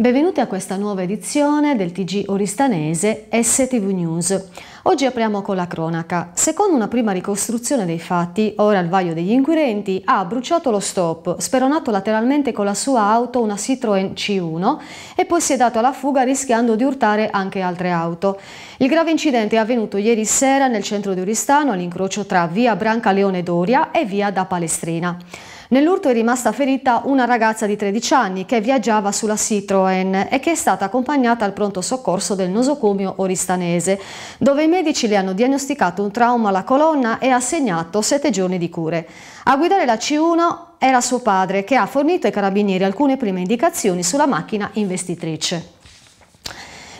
Benvenuti a questa nuova edizione del TG Oristanese STV News. Oggi apriamo con la cronaca. Secondo una prima ricostruzione dei fatti, ora al vaglio degli inquirenti, ha bruciato lo stop, speronato lateralmente con la sua auto una Citroën C1 e poi si è dato alla fuga rischiando di urtare anche altre auto. Il grave incidente è avvenuto ieri sera nel centro di Oristano all'incrocio tra via Branca Leone Doria e via da Palestrina. Nell'urto è rimasta ferita una ragazza di 13 anni che viaggiava sulla Citroen e che è stata accompagnata al pronto soccorso del nosocomio oristanese, dove i medici le hanno diagnosticato un trauma alla colonna e assegnato 7 giorni di cure. A guidare la C1 era suo padre che ha fornito ai carabinieri alcune prime indicazioni sulla macchina investitrice.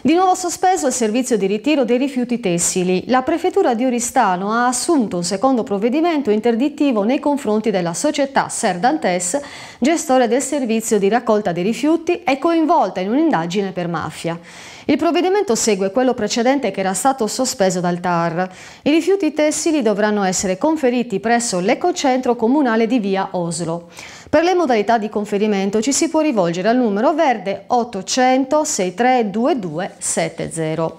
Di nuovo sospeso il servizio di ritiro dei rifiuti tessili. La prefettura di Oristano ha assunto un secondo provvedimento interdittivo nei confronti della società Serdantes, gestore del servizio di raccolta dei rifiuti e coinvolta in un'indagine per mafia. Il provvedimento segue quello precedente che era stato sospeso dal TAR. I rifiuti tessili dovranno essere conferiti presso l'Ecocentro Comunale di Via Oslo. Per le modalità di conferimento ci si può rivolgere al numero verde 800 632270.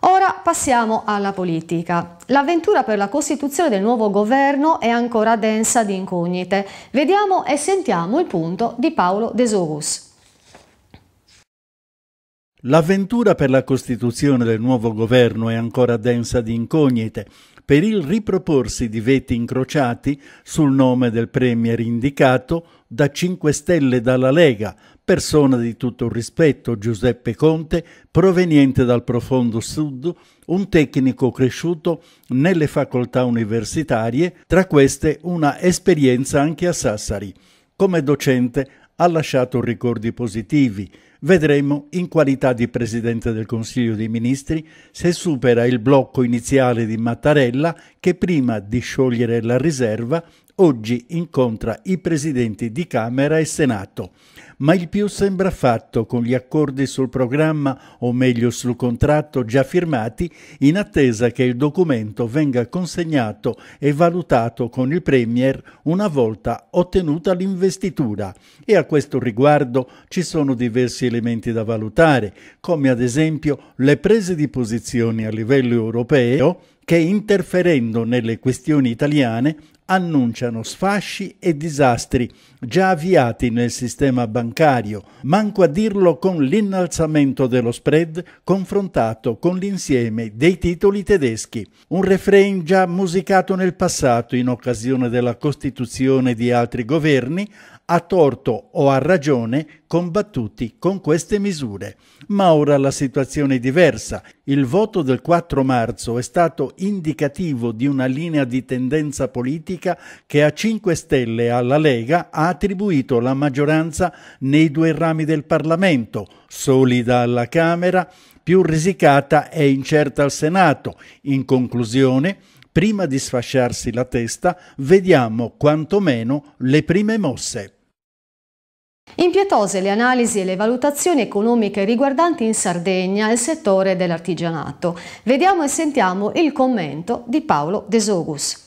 Ora passiamo alla politica. L'avventura per la costituzione del nuovo governo è ancora densa di incognite. Vediamo e sentiamo il punto di Paolo Desogus. L'avventura per la costituzione del nuovo governo è ancora densa di incognite, per il riproporsi di veti incrociati sul nome del Premier indicato da 5 Stelle dalla Lega, persona di tutto rispetto Giuseppe Conte, proveniente dal profondo sud, un tecnico cresciuto nelle facoltà universitarie, tra queste una esperienza anche a Sassari. Come docente ha lasciato ricordi positivi, Vedremo in qualità di Presidente del Consiglio dei Ministri se supera il blocco iniziale di Mattarella che prima di sciogliere la riserva oggi incontra i presidenti di Camera e Senato, ma il più sembra fatto con gli accordi sul programma, o meglio sul contratto già firmati, in attesa che il documento venga consegnato e valutato con il Premier una volta ottenuta l'investitura. E a questo riguardo ci sono diversi elementi da valutare, come ad esempio le prese di posizioni a livello europeo che interferendo nelle questioni italiane annunciano sfasci e disastri già avviati nel sistema bancario, manco a dirlo con l'innalzamento dello spread confrontato con l'insieme dei titoli tedeschi, un refrain già musicato nel passato in occasione della costituzione di altri governi, a torto o a ragione combattuti con queste misure. Ma ora la situazione è diversa. Il voto del 4 marzo è stato indicativo di una linea di tendenza politica politica che a 5 Stelle alla Lega ha attribuito la maggioranza nei due rami del Parlamento, solida alla Camera, più risicata e incerta al Senato. In conclusione, prima di sfasciarsi la testa, vediamo quantomeno le prime mosse. Impietose le analisi e le valutazioni economiche riguardanti in Sardegna il settore dell'artigianato. Vediamo e sentiamo il commento di Paolo Desogus.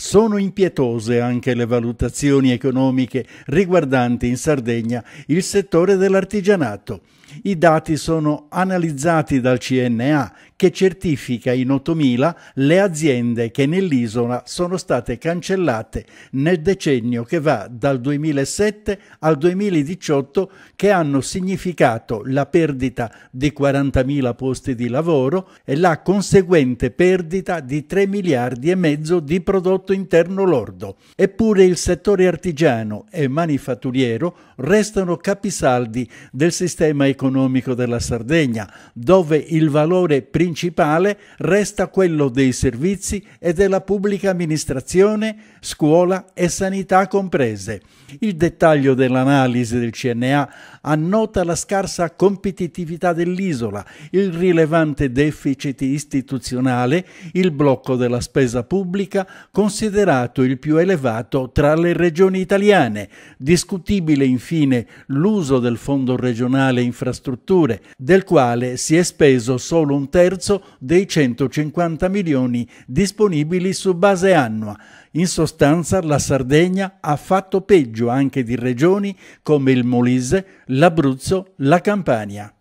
Sono impietose anche le valutazioni economiche riguardanti in Sardegna il settore dell'artigianato, i dati sono analizzati dal CNA che certifica in 8.000 le aziende che nell'isola sono state cancellate nel decennio che va dal 2007 al 2018 che hanno significato la perdita di 40.000 posti di lavoro e la conseguente perdita di 3 miliardi e mezzo di prodotto interno lordo. Eppure il settore artigiano e manifatturiero restano capisaldi del sistema economico economico della Sardegna, dove il valore principale resta quello dei servizi e della pubblica amministrazione, scuola e sanità comprese. Il dettaglio dell'analisi del CNA annota la scarsa competitività dell'isola, il rilevante deficit istituzionale, il blocco della spesa pubblica, considerato il più elevato tra le regioni italiane, discutibile infine l'uso del fondo regionale infrastrutturale infrastrutture, del quale si è speso solo un terzo dei 150 milioni disponibili su base annua. In sostanza la Sardegna ha fatto peggio anche di regioni come il Molise, l'Abruzzo, la Campania.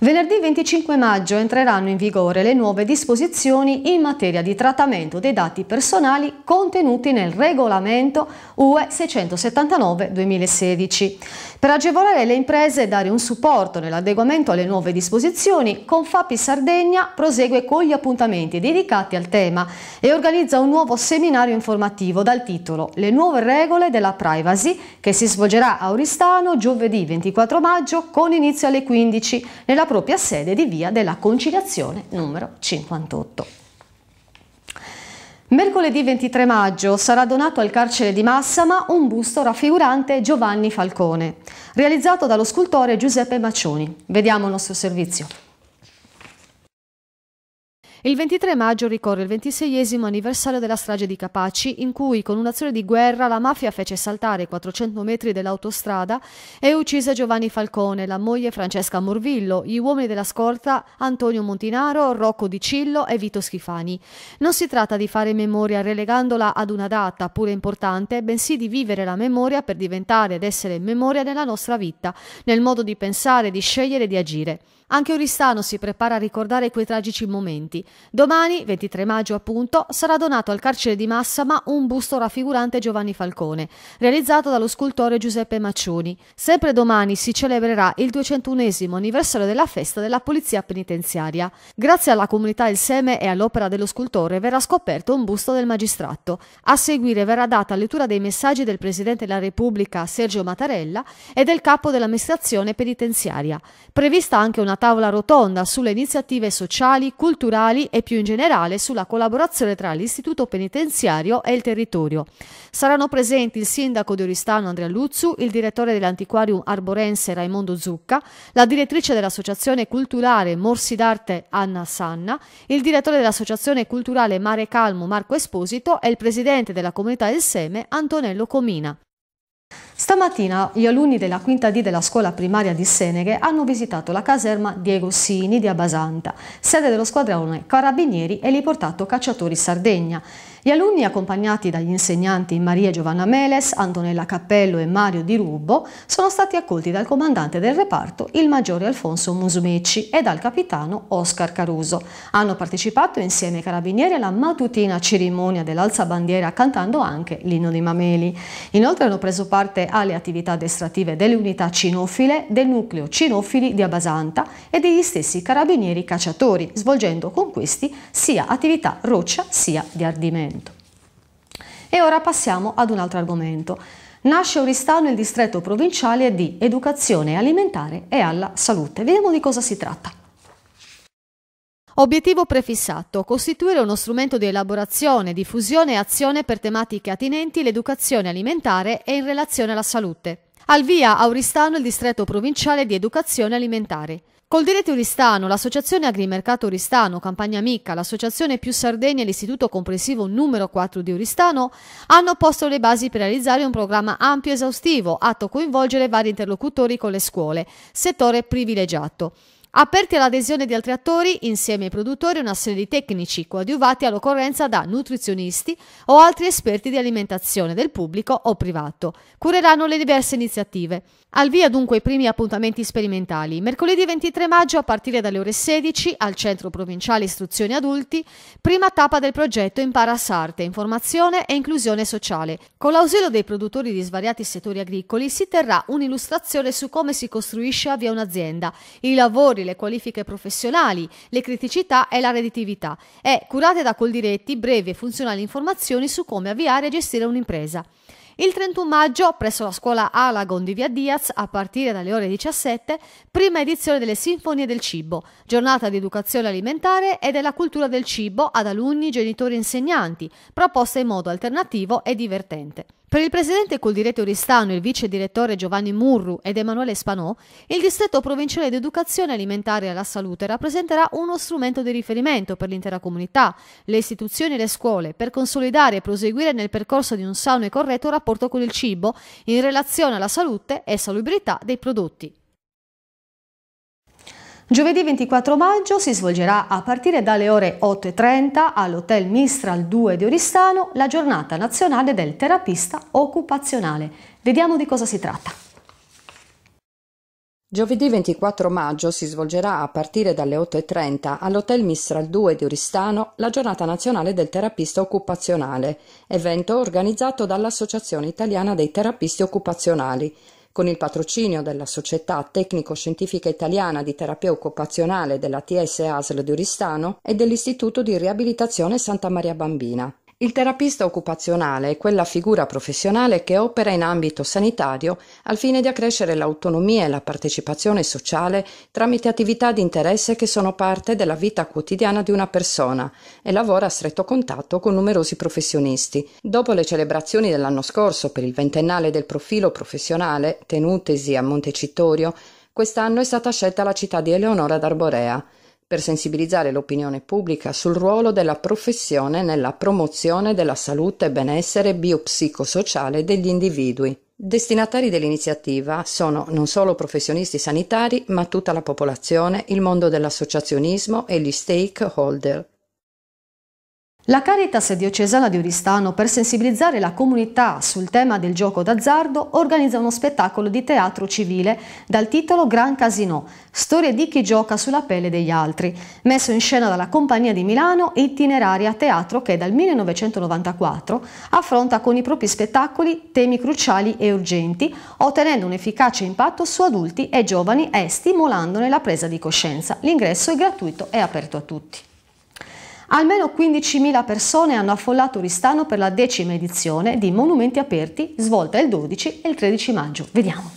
Venerdì 25 maggio entreranno in vigore le nuove disposizioni in materia di trattamento dei dati personali contenuti nel regolamento UE 679-2016. Per agevolare le imprese e dare un supporto nell'adeguamento alle nuove disposizioni, Confapi Sardegna prosegue con gli appuntamenti dedicati al tema e organizza un nuovo seminario informativo dal titolo Le nuove regole della privacy che si svolgerà a Oristano giovedì 24 maggio con inizio alle 15 nel nella propria sede di via della conciliazione numero 58. Mercoledì 23 maggio sarà donato al carcere di Massama un busto raffigurante Giovanni Falcone, realizzato dallo scultore Giuseppe Macioni. Vediamo il nostro servizio. Il 23 maggio ricorre il 26 anniversario della strage di Capaci, in cui con un'azione di guerra la mafia fece saltare 400 metri dell'autostrada e uccise Giovanni Falcone, la moglie Francesca Morvillo, gli uomini della scorta Antonio Montinaro, Rocco Di Cillo e Vito Schifani. Non si tratta di fare memoria relegandola ad una data, pure importante, bensì di vivere la memoria per diventare ed essere memoria nella nostra vita, nel modo di pensare, di scegliere e di agire. Anche Oristano si prepara a ricordare quei tragici momenti. Domani, 23 maggio appunto, sarà donato al carcere di Massama un busto raffigurante Giovanni Falcone, realizzato dallo scultore Giuseppe Maccioni. Sempre domani si celebrerà il 201 anniversario della festa della Polizia Penitenziaria. Grazie alla comunità Il Seme e all'opera dello scultore verrà scoperto un busto del magistrato. A seguire verrà data lettura dei messaggi del Presidente della Repubblica Sergio Mattarella e del capo dell'amministrazione penitenziaria. Prevista anche una tavola rotonda sulle iniziative sociali, culturali sociali e più in generale sulla collaborazione tra l'istituto penitenziario e il territorio. Saranno presenti il sindaco di Oristano Andrea Luzzu, il direttore dell'antiquarium arborense Raimondo Zucca, la direttrice dell'associazione culturale Morsi d'Arte Anna Sanna, il direttore dell'associazione culturale Mare Calmo Marco Esposito e il presidente della comunità del Seme Antonello Comina. Stamattina gli alunni della quinta D della scuola primaria di Seneghe hanno visitato la caserma Diego Sini di Abasanta, sede dello squadrone Carabinieri e li portato Cacciatori Sardegna. Gli alunni, accompagnati dagli insegnanti Maria Giovanna Meles, Antonella Cappello e Mario Di Rubbo, sono stati accolti dal comandante del reparto, il maggiore Alfonso Musumeci, e dal capitano Oscar Caruso. Hanno partecipato insieme ai carabinieri alla matutina cerimonia dell'alzabandiera cantando anche l'inno dei Mameli. Inoltre hanno preso parte alle attività addestrative delle unità cinofile, del nucleo cinofili di Abasanta e degli stessi carabinieri cacciatori, svolgendo con questi sia attività roccia sia di ardimento. E ora passiamo ad un altro argomento. Nasce Oristano nel distretto provinciale di Educazione alimentare e alla salute. Vediamo di cosa si tratta. Obiettivo prefissato, costituire uno strumento di elaborazione, diffusione e azione per tematiche attinenti l'educazione alimentare e in relazione alla salute. Al via Auristano il distretto provinciale di educazione alimentare. Col diretto Oristano, l'associazione Agrimercato Oristano, Campagna Micca, l'associazione Più Sardegna e l'istituto comprensivo numero 4 di Oristano hanno posto le basi per realizzare un programma ampio e esaustivo atto a coinvolgere vari interlocutori con le scuole, settore privilegiato. Aperti all'adesione di altri attori, insieme ai produttori, una serie di tecnici coadiuvati all'occorrenza da nutrizionisti o altri esperti di alimentazione del pubblico o privato. Cureranno le diverse iniziative. Al via dunque i primi appuntamenti sperimentali. Mercoledì 23 maggio a partire dalle ore 16 al Centro Provinciale Istruzioni Adulti, prima tappa del progetto Impara Sarte, Informazione e Inclusione Sociale. Con l'ausilio dei produttori di svariati settori agricoli si terrà un'illustrazione su come si costruisce a via un'azienda, i lavori lavori, le qualifiche professionali, le criticità e la redditività e, curate da Coldiretti, brevi e funzionali informazioni su come avviare e gestire un'impresa. Il 31 maggio, presso la scuola Alagon di Via Diaz, a partire dalle ore 17, prima edizione delle Sinfonie del Cibo, giornata di educazione alimentare e della cultura del cibo ad alunni, genitori e insegnanti, proposta in modo alternativo e divertente. Per il presidente Coldirete Teoristano, il vice direttore Giovanni Murru ed Emanuele Spanò, il distretto provinciale di educazione alimentare e alla salute rappresenterà uno strumento di riferimento per l'intera comunità, le istituzioni e le scuole, per consolidare e proseguire nel percorso di un sano e corretto rapporto con il cibo in relazione alla salute e salubrità dei prodotti. Giovedì 24 maggio si svolgerà a partire dalle ore 8.30 all'Hotel Mistral 2 di Oristano la giornata nazionale del terapista occupazionale. Vediamo di cosa si tratta. Giovedì 24 maggio si svolgerà a partire dalle 8.30 all'Hotel Mistral 2 di Oristano la giornata nazionale del terapista occupazionale, evento organizzato dall'Associazione Italiana dei Terapisti Occupazionali con il patrocinio della Società Tecnico-Scientifica Italiana di Terapia Occupazionale della TS ASL di Oristano e dell'Istituto di Riabilitazione Santa Maria Bambina. Il terapista occupazionale è quella figura professionale che opera in ambito sanitario al fine di accrescere l'autonomia e la partecipazione sociale tramite attività di interesse che sono parte della vita quotidiana di una persona e lavora a stretto contatto con numerosi professionisti. Dopo le celebrazioni dell'anno scorso per il ventennale del profilo professionale tenutesi a Montecitorio, quest'anno è stata scelta la città di Eleonora d'Arborea per sensibilizzare l'opinione pubblica sul ruolo della professione nella promozione della salute e benessere biopsicosociale degli individui. Destinatari dell'iniziativa sono non solo professionisti sanitari, ma tutta la popolazione, il mondo dell'associazionismo e gli stakeholder la Caritas diocesana di Oristano, per sensibilizzare la comunità sul tema del gioco d'azzardo, organizza uno spettacolo di teatro civile dal titolo Gran Casino, storia di chi gioca sulla pelle degli altri, messo in scena dalla Compagnia di Milano e itineraria teatro che dal 1994 affronta con i propri spettacoli temi cruciali e urgenti, ottenendo un efficace impatto su adulti e giovani e stimolandone la presa di coscienza. L'ingresso è gratuito e aperto a tutti. Almeno 15.000 persone hanno affollato Oristano per la decima edizione di Monumenti Aperti, svolta il 12 e il 13 maggio. Vediamo.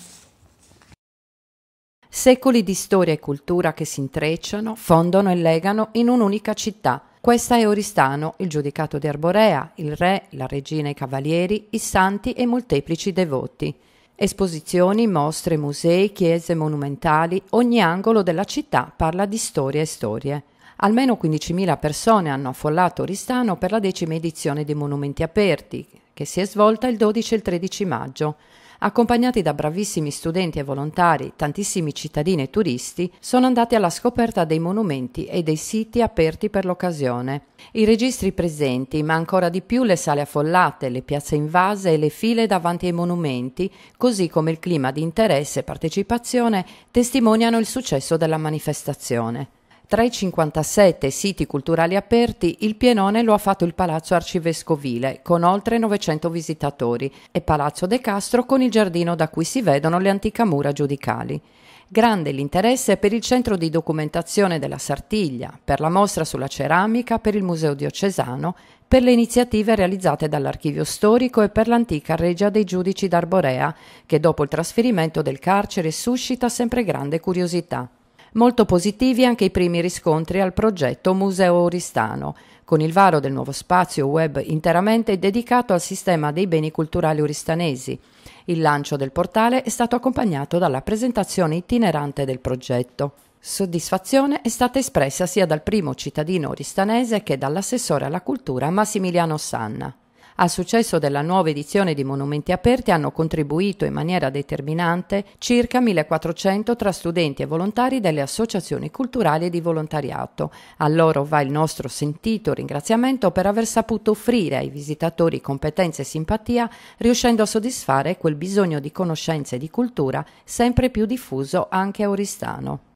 Secoli di storia e cultura che si intrecciano, fondono e legano in un'unica città. Questa è Oristano, il giudicato di Arborea, il re, la regina e i cavalieri, i santi e molteplici devoti. Esposizioni, mostre, musei, chiese monumentali, ogni angolo della città parla di storia e storie. Almeno 15.000 persone hanno affollato Oristano per la decima edizione dei Monumenti Aperti, che si è svolta il 12 e il 13 maggio. Accompagnati da bravissimi studenti e volontari, tantissimi cittadini e turisti sono andati alla scoperta dei monumenti e dei siti aperti per l'occasione. I registri presenti, ma ancora di più le sale affollate, le piazze invase e le file davanti ai monumenti, così come il clima di interesse e partecipazione, testimoniano il successo della manifestazione. Tra i 57 siti culturali aperti, il pienone lo ha fatto il Palazzo Arcivescovile, con oltre 900 visitatori, e Palazzo De Castro con il giardino da cui si vedono le antiche mura giudicali. Grande l'interesse per il centro di documentazione della Sartiglia, per la mostra sulla ceramica, per il Museo Diocesano, per le iniziative realizzate dall'Archivio Storico e per l'antica regia dei giudici d'Arborea, che dopo il trasferimento del carcere suscita sempre grande curiosità. Molto positivi anche i primi riscontri al progetto Museo Oristano, con il varo del nuovo spazio web interamente dedicato al sistema dei beni culturali oristanesi. Il lancio del portale è stato accompagnato dalla presentazione itinerante del progetto. Soddisfazione è stata espressa sia dal primo cittadino oristanese che dall'assessore alla cultura Massimiliano Sanna. Al successo della nuova edizione di Monumenti Aperti hanno contribuito in maniera determinante circa 1400 tra studenti e volontari delle associazioni culturali e di volontariato. A loro va il nostro sentito ringraziamento per aver saputo offrire ai visitatori competenza e simpatia, riuscendo a soddisfare quel bisogno di conoscenza e di cultura sempre più diffuso anche a Oristano.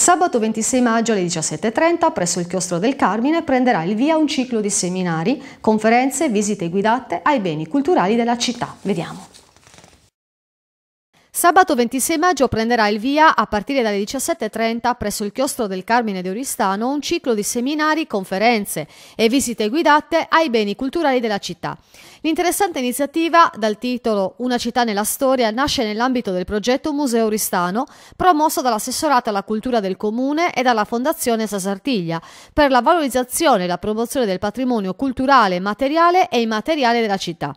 Sabato 26 maggio alle 17.30 presso il chiostro del Carmine prenderà il via un ciclo di seminari, conferenze, visite guidate ai beni culturali della città. Vediamo. Sabato 26 maggio prenderà il via, a partire dalle 17.30, presso il chiostro del Carmine di Oristano, un ciclo di seminari, conferenze e visite guidate ai beni culturali della città. L'interessante iniziativa, dal titolo Una città nella storia, nasce nell'ambito del progetto Museo Oristano, promosso dall'assessorato alla cultura del comune e dalla Fondazione Sasartiglia, per la valorizzazione e la promozione del patrimonio culturale, materiale e immateriale della città.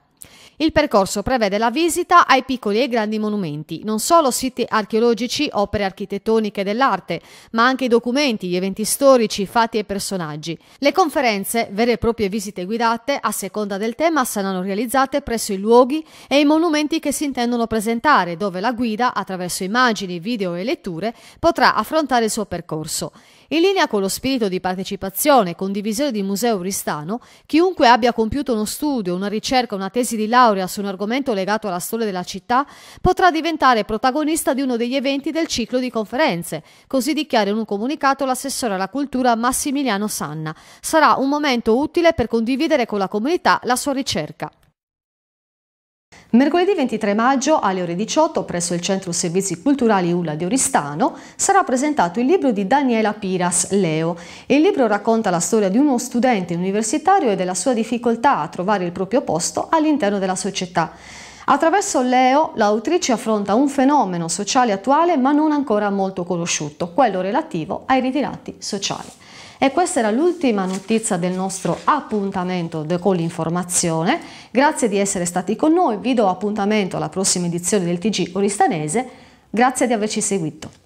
Il percorso prevede la visita ai piccoli e grandi monumenti, non solo siti archeologici, opere architettoniche dell'arte, ma anche i documenti, gli eventi storici, fatti e personaggi. Le conferenze, vere e proprie visite guidate, a seconda del tema, saranno realizzate presso i luoghi e i monumenti che si intendono presentare, dove la guida, attraverso immagini, video e letture, potrà affrontare il suo percorso. In linea con lo spirito di partecipazione e condivisione di Museo Oristano, chiunque abbia compiuto uno studio, una ricerca, una tesi di laurea su un argomento legato alla storia della città potrà diventare protagonista di uno degli eventi del ciclo di conferenze, così dichiara in un comunicato l'assessore alla cultura Massimiliano Sanna. Sarà un momento utile per condividere con la comunità la sua ricerca. Mercoledì 23 maggio alle ore 18 presso il Centro Servizi Culturali Ulla di Oristano sarà presentato il libro di Daniela Piras, Leo. Il libro racconta la storia di uno studente universitario e della sua difficoltà a trovare il proprio posto all'interno della società. Attraverso Leo, l'autrice affronta un fenomeno sociale attuale ma non ancora molto conosciuto, quello relativo ai ritirati sociali. E questa era l'ultima notizia del nostro appuntamento con l'informazione. Grazie di essere stati con noi, vi do appuntamento alla prossima edizione del TG Oristanese. Grazie di averci seguito.